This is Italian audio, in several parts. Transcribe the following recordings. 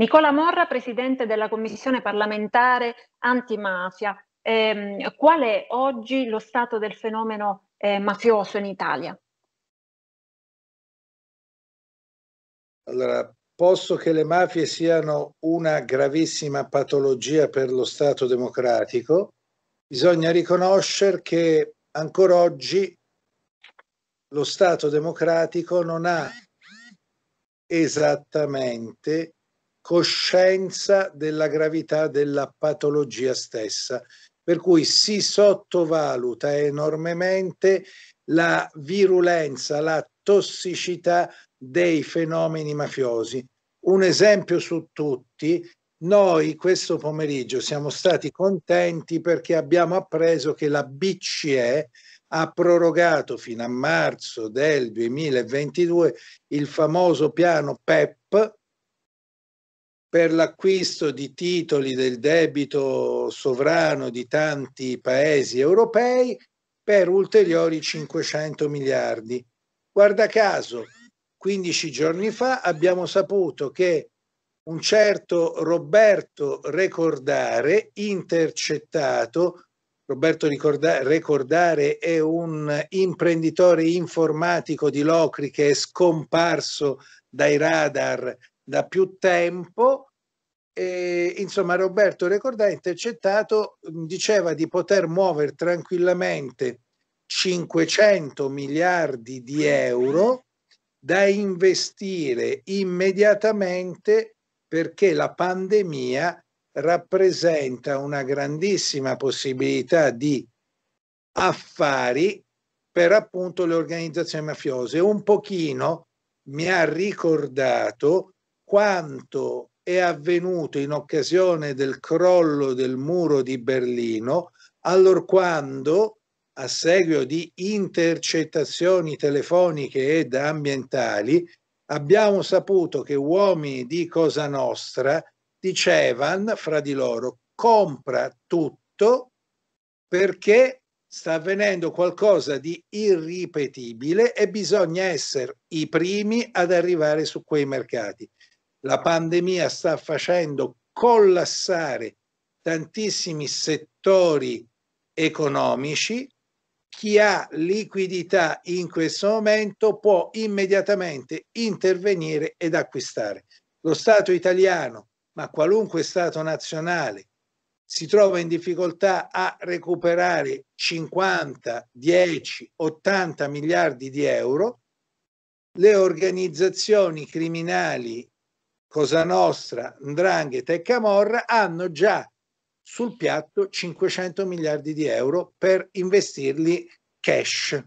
Nicola Morra, presidente della Commissione parlamentare antimafia, eh, qual è oggi lo stato del fenomeno eh, mafioso in Italia? Allora, posto che le mafie siano una gravissima patologia per lo Stato democratico, bisogna riconoscere che ancora oggi lo Stato democratico non ha esattamente coscienza della gravità della patologia stessa, per cui si sottovaluta enormemente la virulenza, la tossicità dei fenomeni mafiosi. Un esempio su tutti, noi questo pomeriggio siamo stati contenti perché abbiamo appreso che la BCE ha prorogato fino a marzo del 2022 il famoso piano PEP per l'acquisto di titoli del debito sovrano di tanti paesi europei per ulteriori 500 miliardi. Guarda caso, 15 giorni fa abbiamo saputo che un certo Roberto Recordare, intercettato, Roberto Recordare è un imprenditore informatico di Locri che è scomparso dai radar da più tempo. E, insomma, Roberto Recordà intercettato diceva di poter muovere tranquillamente 500 miliardi di euro da investire immediatamente perché la pandemia rappresenta una grandissima possibilità di affari per appunto le organizzazioni mafiose. Un pochino mi ha ricordato quanto è avvenuto in occasione del crollo del muro di Berlino, allorquando, a seguito di intercettazioni telefoniche ed ambientali, abbiamo saputo che uomini di Cosa Nostra dicevano fra di loro compra tutto perché sta avvenendo qualcosa di irripetibile e bisogna essere i primi ad arrivare su quei mercati la pandemia sta facendo collassare tantissimi settori economici, chi ha liquidità in questo momento può immediatamente intervenire ed acquistare. Lo Stato italiano, ma qualunque Stato nazionale, si trova in difficoltà a recuperare 50, 10, 80 miliardi di euro. Le organizzazioni criminali Cosa Nostra, Ndrangheta e Camorra hanno già sul piatto 500 miliardi di euro per investirli cash.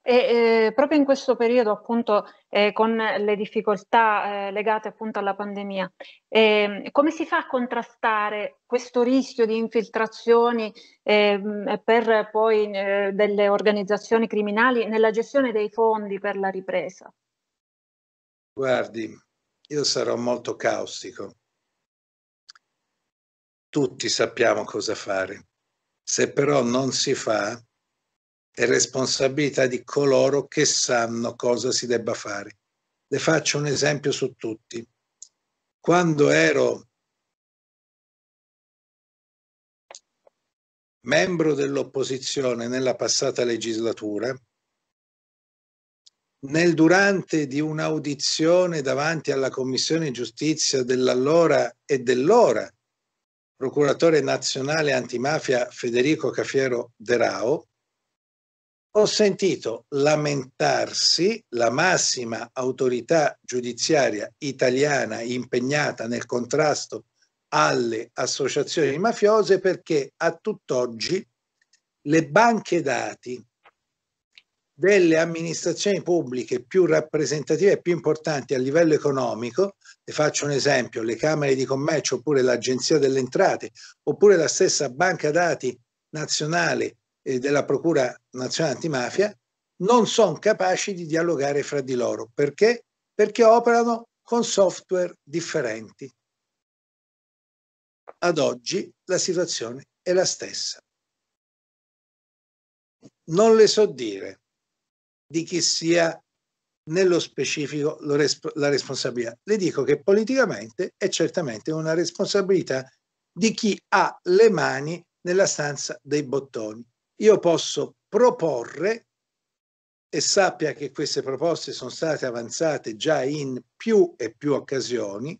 E, eh, proprio in questo periodo, appunto, eh, con le difficoltà eh, legate appunto alla pandemia, ehm, come si fa a contrastare questo rischio di infiltrazioni ehm, per poi eh, delle organizzazioni criminali nella gestione dei fondi per la ripresa? Guardi, io sarò molto caustico. Tutti sappiamo cosa fare. Se però non si fa, è responsabilità di coloro che sanno cosa si debba fare. Le faccio un esempio su tutti. Quando ero membro dell'opposizione nella passata legislatura, nel durante di un'audizione davanti alla Commissione Giustizia dell'allora e dell'ora procuratore nazionale antimafia Federico Cafiero De Rao, ho sentito lamentarsi la massima autorità giudiziaria italiana impegnata nel contrasto alle associazioni mafiose perché a tutt'oggi le banche dati delle amministrazioni pubbliche più rappresentative e più importanti a livello economico, le faccio un esempio, le Camere di Commercio oppure l'Agenzia delle Entrate, oppure la stessa Banca Dati Nazionale eh, della Procura Nazionale Antimafia, non sono capaci di dialogare fra di loro. Perché? Perché operano con software differenti. Ad oggi la situazione è la stessa. Non le so dire di chi sia nello specifico la responsabilità. Le dico che politicamente è certamente una responsabilità di chi ha le mani nella stanza dei bottoni. Io posso proporre e sappia che queste proposte sono state avanzate già in più e più occasioni,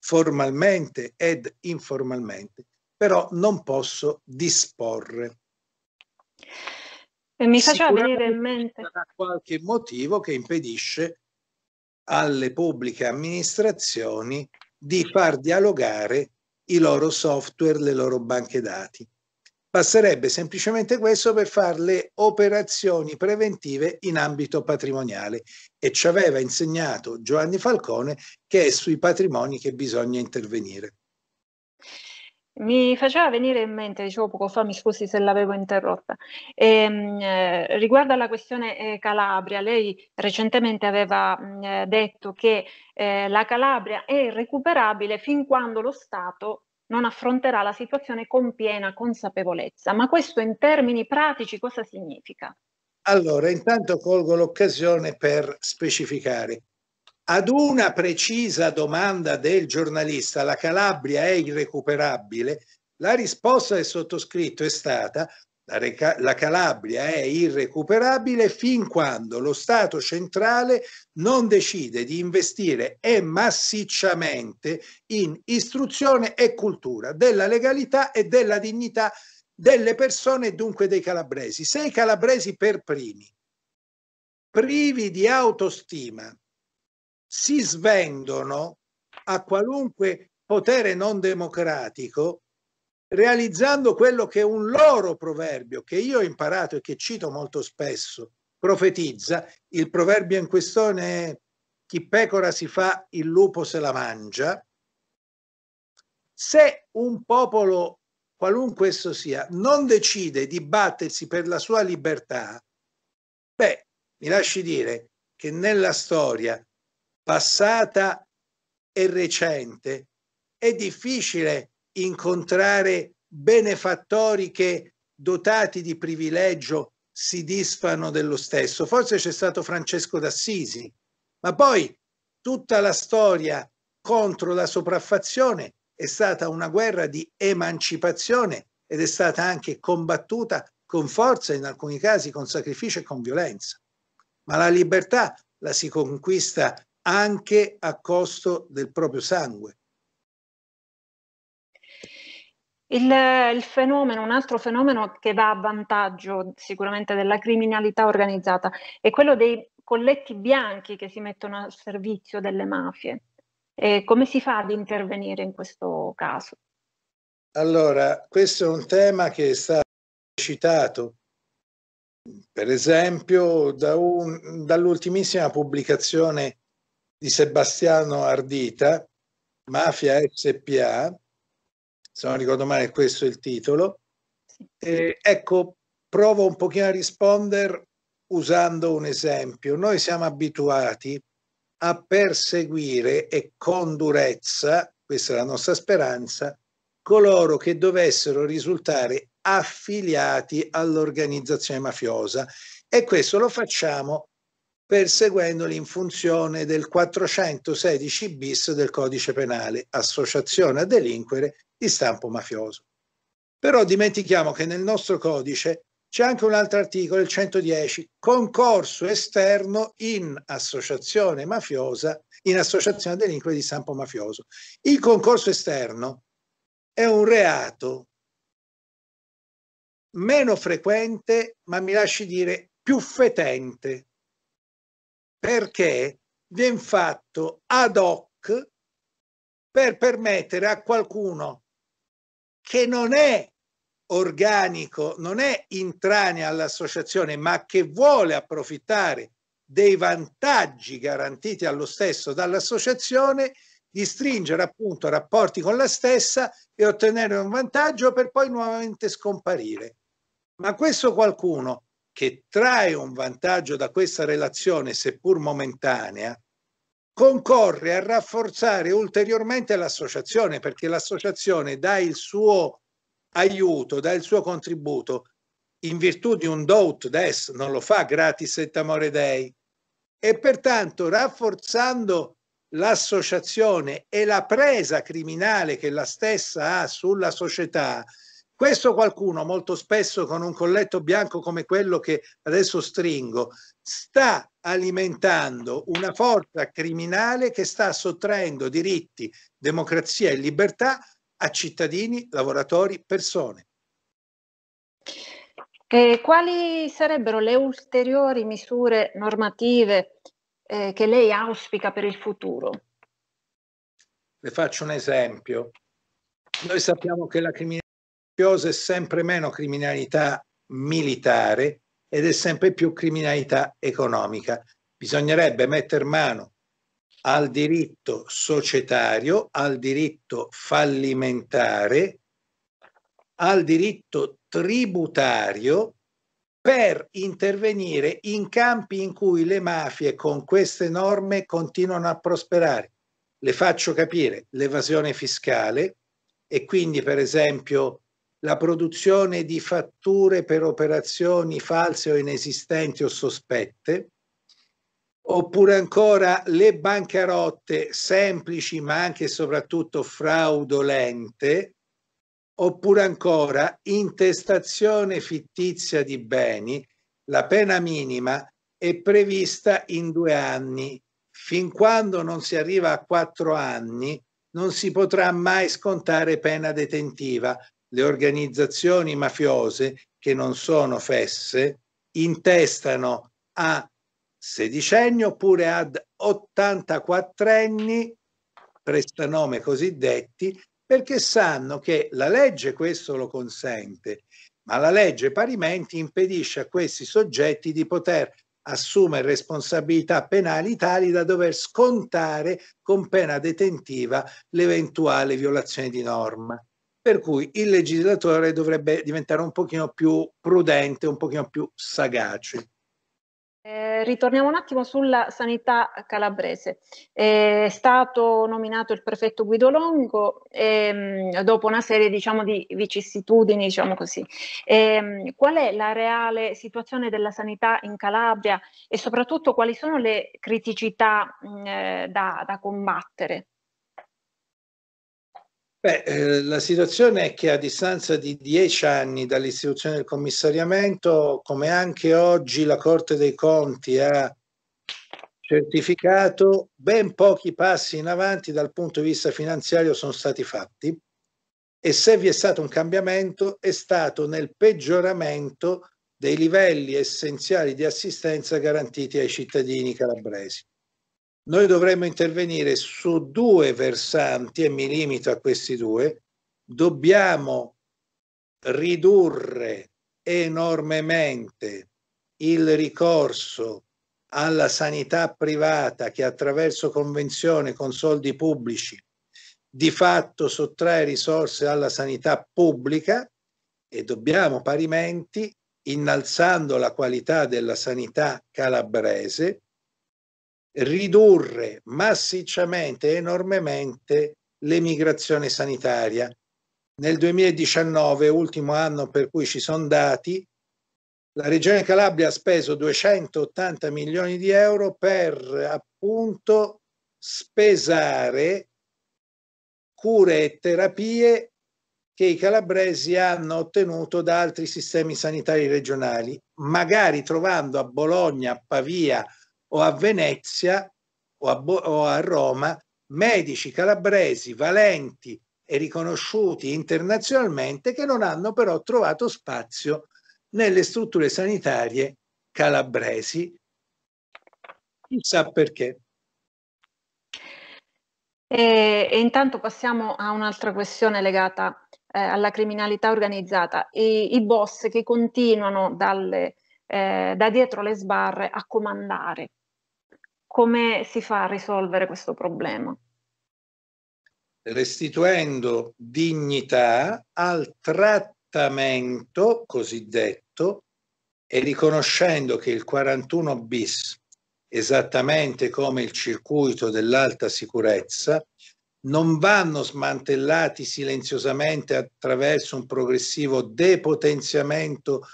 formalmente ed informalmente, però non posso disporre. E mi faceva venire in mente. qualche motivo che impedisce alle pubbliche amministrazioni di far dialogare i loro software, le loro banche dati. Basterebbe semplicemente questo per fare le operazioni preventive in ambito patrimoniale e ci aveva insegnato Giovanni Falcone che è sui patrimoni che bisogna intervenire. Mi faceva venire in mente, dicevo poco fa, mi scusi se l'avevo interrotta, ehm, eh, riguardo alla questione eh, Calabria, lei recentemente aveva mh, mm, eh, detto che eh, la Calabria è recuperabile fin quando lo Stato non affronterà la situazione con piena consapevolezza. Ma questo in termini pratici cosa significa? Allora, intanto colgo l'occasione per specificare. Ad una precisa domanda del giornalista, la Calabria è irrecuperabile, la risposta del sottoscritto è stata la, Reca- la, Calabria è irrecuperabile fin quando lo Stato centrale non decide di investire e massicciamente in istruzione e cultura della legalità e della dignità delle persone e dunque dei calabresi. Se i calabresi per primi, privi di autostima, si svendono a qualunque potere non democratico realizzando quello che un loro proverbio che io ho imparato e che cito molto spesso profetizza il proverbio in questione è chi pecora si fa il lupo se la mangia se un popolo qualunque esso sia non decide di battersi per la sua libertà beh mi lasci dire che nella storia passata e recente, è difficile incontrare benefattori che dotati di privilegio si disfano dello stesso. Forse c'è stato Francesco d'Assisi, ma poi tutta la storia contro la sopraffazione è stata una guerra di emancipazione ed è stata anche combattuta con forza, in alcuni casi con sacrificio e con violenza. Ma la libertà la si conquista anche a costo del proprio sangue. Il, il, fenomeno, un altro fenomeno che va a vantaggio sicuramente della criminalità organizzata è quello dei colletti bianchi che si mettono al servizio delle mafie. E come si fa ad intervenire in questo caso? Allora, questo è un tema che è stato citato, per esempio, da un, dall'ultimissima pubblicazione di Sebastiano Ardita, Mafia SPA, se non ricordo male questo è il titolo. Eh, ecco, provo un pochino a rispondere usando un esempio. Noi siamo abituati a perseguire e con durezza, questa è la nostra speranza, coloro che dovessero risultare affiliati all'organizzazione mafiosa e questo lo facciamo perseguendoli in funzione del 416 bis del codice penale, associazione a delinquere di stampo mafioso. Però dimentichiamo che nel nostro codice c'è anche un altro articolo, il 110, concorso esterno in associazione mafiosa, in associazione a delinquere di stampo mafioso. Il concorso esterno è un reato meno frequente, ma mi lasci dire più fetente perché viene fatto ad hoc per permettere a qualcuno che non è organico, non è intraneo all'associazione, ma che vuole approfittare dei vantaggi garantiti allo stesso dall'associazione, di stringere appunto rapporti con la stessa e ottenere un vantaggio per poi nuovamente scomparire. Ma questo qualcuno che trae un vantaggio da questa relazione, seppur momentanea, concorre a rafforzare ulteriormente l'associazione, perché l'associazione dà il suo aiuto, dà il suo contributo in virtù di un dout des, non lo fa gratis et amore dei, e pertanto rafforzando l'associazione e la presa criminale che la stessa ha sulla società, questo qualcuno, molto spesso con un colletto bianco come quello che adesso stringo, sta alimentando una forza criminale che sta sottraendo diritti, democrazia e libertà a cittadini, lavoratori, persone. E quali sarebbero le ulteriori misure normative eh, che lei auspica per il futuro? Le faccio un esempio. Noi sappiamo che la criminalità mafiose è sempre meno criminalità militare ed è sempre più criminalità economica. Bisognerebbe mettere mano al diritto societario, al diritto fallimentare, al diritto tributario per intervenire in campi in cui le mafie con queste norme continuano a prosperare. Le faccio capire l'evasione fiscale e quindi per esempio la produzione di fatture per operazioni false o inesistenti o sospette, oppure ancora le bancarotte semplici ma anche e soprattutto fraudolente, oppure ancora intestazione fittizia di beni, la pena minima è prevista in due anni. Fin quando non si arriva a quattro anni non si potrà mai scontare pena detentiva, le organizzazioni mafiose che non sono fesse intestano a sedicenni oppure ad 84 anni prestanome cosiddetti perché sanno che la legge questo lo consente, ma la legge parimenti impedisce a questi soggetti di poter assumere responsabilità penali tali da dover scontare con pena detentiva l'eventuale violazione di norma per cui il legislatore dovrebbe diventare un pochino più prudente, un pochino più sagace. Eh, ritorniamo un attimo sulla sanità calabrese. È stato nominato il prefetto Guido Longo ehm, dopo una serie diciamo, di vicissitudini. Diciamo ehm, qual è la reale situazione della sanità in Calabria e soprattutto quali sono le criticità mh, eh, da, da combattere? Beh, eh, la situazione è che a distanza di dieci anni dall'istituzione del commissariamento, come anche oggi la Corte dei Conti ha certificato, ben pochi passi in avanti dal punto di vista finanziario sono stati fatti e se vi è stato un cambiamento è stato nel peggioramento dei livelli essenziali di assistenza garantiti ai cittadini calabresi noi dovremmo intervenire su due versanti e mi limito a questi due. Dobbiamo ridurre enormemente il ricorso alla sanità privata che attraverso convenzione con soldi pubblici di fatto sottrae risorse alla sanità pubblica e dobbiamo parimenti, innalzando la qualità della sanità calabrese, ridurre massicciamente e enormemente l'emigrazione sanitaria. Nel 2019, ultimo anno per cui ci sono dati, la Regione Calabria ha speso 280 milioni di euro per appunto spesare cure e terapie che i calabresi hanno ottenuto da altri sistemi sanitari regionali, magari trovando a Bologna, a Pavia, o a Venezia o a, Bo- o a Roma medici calabresi valenti e riconosciuti internazionalmente che non hanno però trovato spazio nelle strutture sanitarie calabresi. Chissà perché. E, e intanto passiamo a un'altra questione legata eh, alla criminalità organizzata. I, I, boss che continuano dalle, eh, da dietro le sbarre a comandare come si fa a risolvere questo problema? Restituendo dignità al trattamento cosiddetto e riconoscendo che il 41 bis, esattamente come il circuito dell'alta sicurezza, non vanno smantellati silenziosamente attraverso un progressivo depotenziamento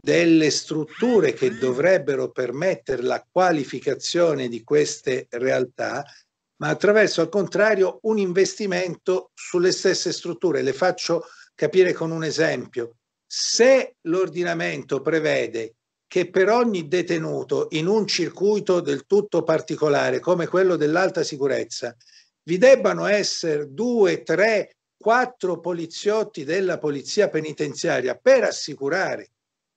delle strutture che dovrebbero permettere la qualificazione di queste realtà, ma attraverso al contrario un investimento sulle stesse strutture. Le faccio capire con un esempio. Se l'ordinamento prevede che per ogni detenuto in un circuito del tutto particolare come quello dell'alta sicurezza vi debbano essere due, tre, quattro poliziotti della polizia penitenziaria per assicurare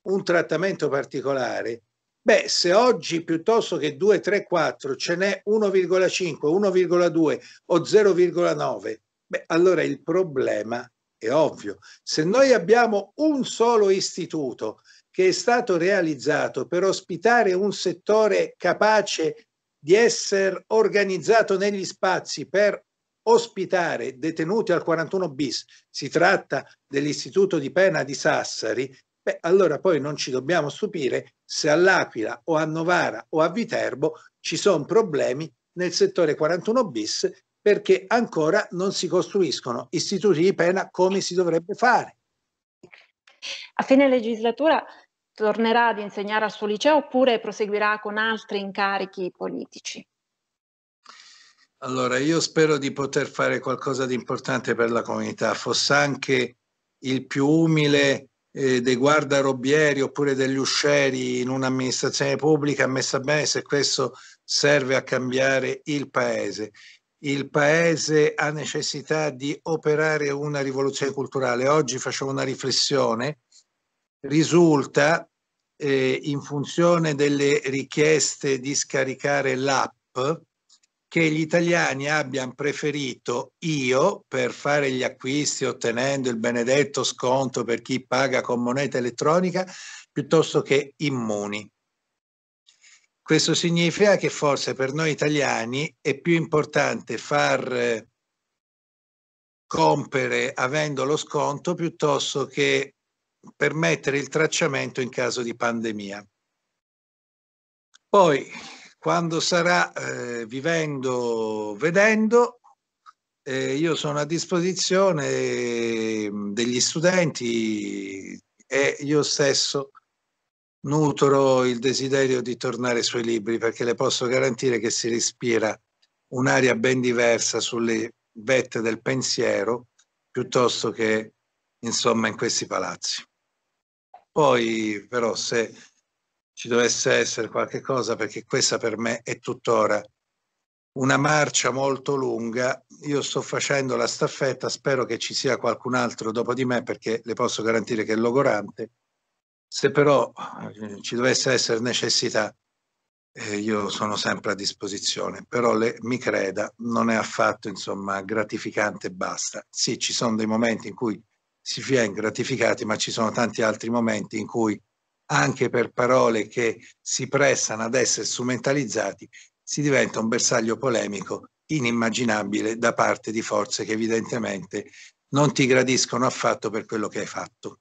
un trattamento particolare, beh, se oggi piuttosto che 2, 3, 4 ce n'è 1,5, 1,2 o 0,9, beh, allora il problema è ovvio. Se noi abbiamo un solo istituto che è stato realizzato per ospitare un settore capace di essere organizzato negli spazi per ospitare detenuti al 41 bis, si tratta dell'istituto di pena di Sassari, beh, allora poi non ci dobbiamo stupire se all'Aquila o a Novara o a Viterbo ci sono problemi nel settore 41 bis perché ancora non si costruiscono istituti di pena come si dovrebbe fare. A fine legislatura tornerà ad insegnare al suo liceo oppure proseguirà con altri incarichi politici? Allora, io spero di poter fare qualcosa di importante per la comunità, fosse anche il più umile eh, dei guardarobbieri oppure degli usceri in un'amministrazione pubblica messa bene se questo serve a cambiare il paese. Il paese ha necessità di operare una rivoluzione culturale. Oggi facevo una riflessione, risulta eh, in funzione delle richieste di scaricare l'app, che gli italiani abbiano preferito io per fare gli acquisti ottenendo il benedetto sconto per chi paga con moneta elettronica piuttosto che immuni. Questo significa che forse per noi italiani è più importante far eh, compere avendo lo sconto piuttosto che permettere il tracciamento in caso di pandemia. Poi quando sarà eh, vivendo, vedendo, eh, io sono a disposizione mm, degli studenti e io stesso nutro il desiderio di tornare sui libri perché le posso garantire che si respira un'aria ben diversa sulle vette del pensiero piuttosto che insomma in questi palazzi. Poi però se ci dovesse essere qualche cosa, perché questa per me è tuttora una marcia molto lunga. Io sto facendo la staffetta, spero che ci sia qualcun altro dopo di me, perché le posso garantire che è logorante. Se però eh, ci dovesse essere necessità, eh, io sono sempre a disposizione, però le, mi creda, non è affatto insomma, gratificante e basta. Sì, ci sono dei momenti in cui si viene gratificati, ma ci sono tanti altri momenti in cui anche per parole che si prestano ad essere strumentalizzati, si diventa un bersaglio polemico inimmaginabile da parte di forze che evidentemente non ti gradiscono affatto per quello che hai fatto.